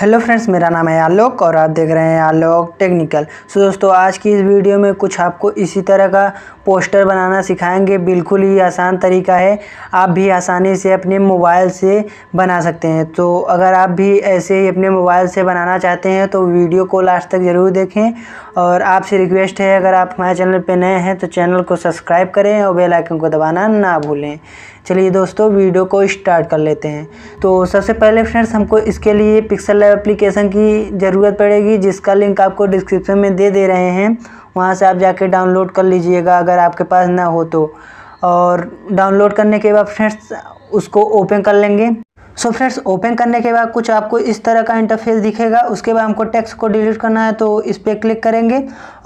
hello friends मेरा नाम है आलोक और आप देख रहे हैं आलोक टेक्निकल सो दोस्तों आज की इस वीडियो में कुछ आपको इसी तरह का पोस्टर बनाना सिखाएंगे बिल्कुल ही आसान तरीका है आप भी आसानी से अपने मोबाइल से बना सकते हैं तो अगर आप भी ऐसे ही अपने मोबाइल से बनाना चाहते हैं तो वीडियो को लास्ट तक ज़रूर देखें और आपसे रिक्वेस्ट है अगर आप हमारे चैनल पर नए हैं तो चैनल को सब्सक्राइब करें और बेलाइकन को दबाना ना भूलें चलिए दोस्तों वीडियो को स्टार्ट कर लेते हैं तो सबसे पहले फ्रेंड्स हमको इसके लिए पिक्सल लाइव एप्लीकेशन की ज़रूरत पड़ेगी जिसका लिंक आपको डिस्क्रिप्शन में दे दे रहे हैं वहाँ से आप जाके डाउनलोड कर लीजिएगा अगर आपके पास ना हो तो और डाउनलोड करने के बाद फ्रेंड्स उसको ओपन कर लेंगे सो फ्रेंड्स ओपन करने के बाद कुछ आपको इस तरह का इंटरफेस दिखेगा उसके बाद हमको टेक्स्ट को डिलीट करना है तो इस पर क्लिक करेंगे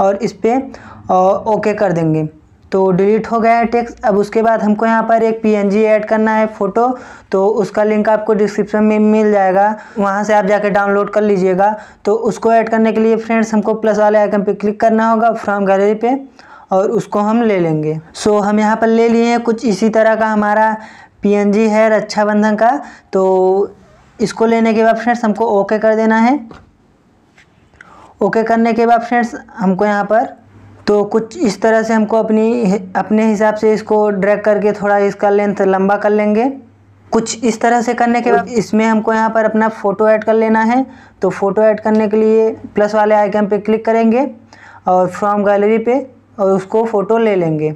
और इस पर ओके कर देंगे तो डिलीट हो गया है टेक्स्ट अब उसके बाद हमको यहाँ पर एक पीएनजी ऐड करना है फ़ोटो तो उसका लिंक आपको डिस्क्रिप्शन में मिल जाएगा वहाँ से आप जाके डाउनलोड कर लीजिएगा तो उसको ऐड करने के लिए फ्रेंड्स हमको प्लस वाले आइकन पे क्लिक करना होगा फ्रॉम गैलरी पे और उसको हम ले लेंगे सो हम यहाँ पर ले लिए हैं कुछ इसी तरह का हमारा जी है रक्षाबंधन का तो इसको लेने के बाद फ्रेंड्स हमको ओके कर देना है ओके करने के बाद फ्रेंड्स हमको यहाँ पर तो कुछ इस तरह से हमको अपनी अपने हिसाब से इसको ड्रैग करके थोड़ा इसका लेंथ लंबा कर लेंगे कुछ इस तरह से करने के बाद इसमें हमको यहाँ पर अपना फ़ोटो ऐड कर लेना है तो फ़ोटो ऐड करने के लिए प्लस वाले आइकन पे क्लिक करेंगे और फ्रॉम गैलरी पे और उसको फ़ोटो ले लेंगे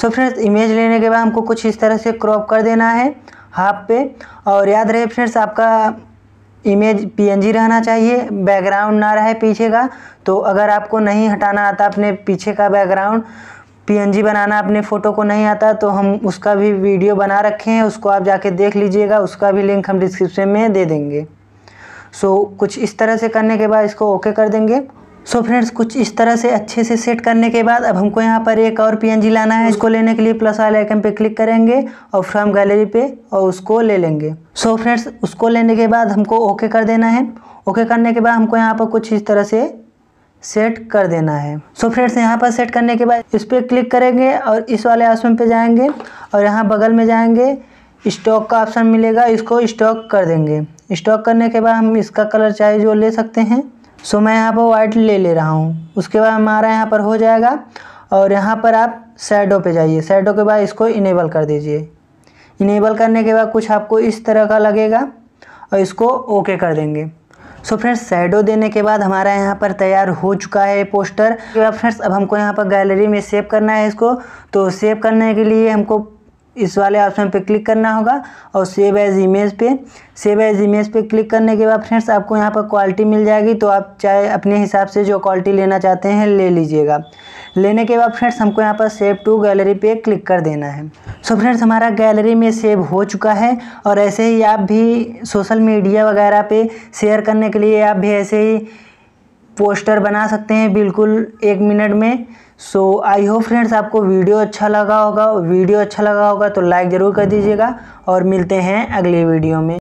सो फ्रेंड्स इमेज लेने के बाद हमको कुछ इस तरह से क्रॉप कर देना है हाफ पे और याद रहे फ्रेंड्स आपका इमेज पीएनजी रहना चाहिए बैकग्राउंड ना रहे पीछे का तो अगर आपको नहीं हटाना आता अपने पीछे का बैकग्राउंड पीएनजी बनाना अपने फ़ोटो को नहीं आता तो हम उसका भी वीडियो बना रखे हैं उसको आप जाके देख लीजिएगा उसका भी लिंक हम डिस्क्रिप्शन में दे देंगे सो so, कुछ इस तरह से करने के बाद इसको ओके कर देंगे सो so फ्रेंड्स कुछ इस तरह से अच्छे से सेट करने के बाद अब हमको यहाँ पर एक और पीएनजी लाना है उसको लेने के लिए प्लस वाले आइकन पे क्लिक करेंगे और फ्रॉम गैलरी पे और उसको ले लेंगे सो so फ्रेंड्स उसको लेने के बाद हमको ओके कर देना है ओके करने के बाद हमको यहाँ पर कुछ इस तरह से सेट कर देना है सो so फ्रेंड्स यहाँ पर सेट करने के बाद इस पर क्लिक करेंगे और इस वाले आसमन पर जाएंगे और यहाँ बगल में जाएंगे स्टॉक का ऑप्शन मिलेगा इसको स्टॉक कर देंगे स्टॉक करने के बाद हम इसका कलर चाहे जो ले सकते हैं सो मैं यहाँ पर वाइट ले ले रहा हूँ उसके बाद हमारा यहाँ पर हो जाएगा और यहाँ पर आप सैडो पे जाइए सैडो के बाद इसको इनेबल कर दीजिए इनेबल करने के बाद कुछ आपको इस तरह का लगेगा और इसको ओके कर देंगे सो फ्रेंड्स सैडो देने के बाद हमारा यहाँ पर तैयार हो चुका है पोस्टर तो फ्रेंड्स अब हमको यहाँ पर गैलरी में सेव करना है इसको तो सेव करने के लिए हमको इस वाले ऑप्शन पे क्लिक करना होगा और सेव एज इमेज पे सेव एज इमेज पे क्लिक करने के बाद फ्रेंड्स आपको यहाँ पर क्वालिटी मिल जाएगी तो आप चाहे अपने हिसाब से जो क्वालिटी लेना चाहते हैं ले लीजिएगा लेने के बाद फ्रेंड्स हमको यहाँ पर सेव टू गैलरी पे क्लिक कर देना है सो so फ्रेंड्स हमारा गैलरी में सेव हो चुका है और ऐसे ही आप भी सोशल मीडिया वगैरह पे शेयर करने के लिए आप भी ऐसे ही पोस्टर बना सकते हैं बिल्कुल एक मिनट में सो आई होप फ्रेंड्स आपको वीडियो अच्छा लगा होगा वीडियो अच्छा लगा होगा तो लाइक ज़रूर कर दीजिएगा और मिलते हैं अगले वीडियो में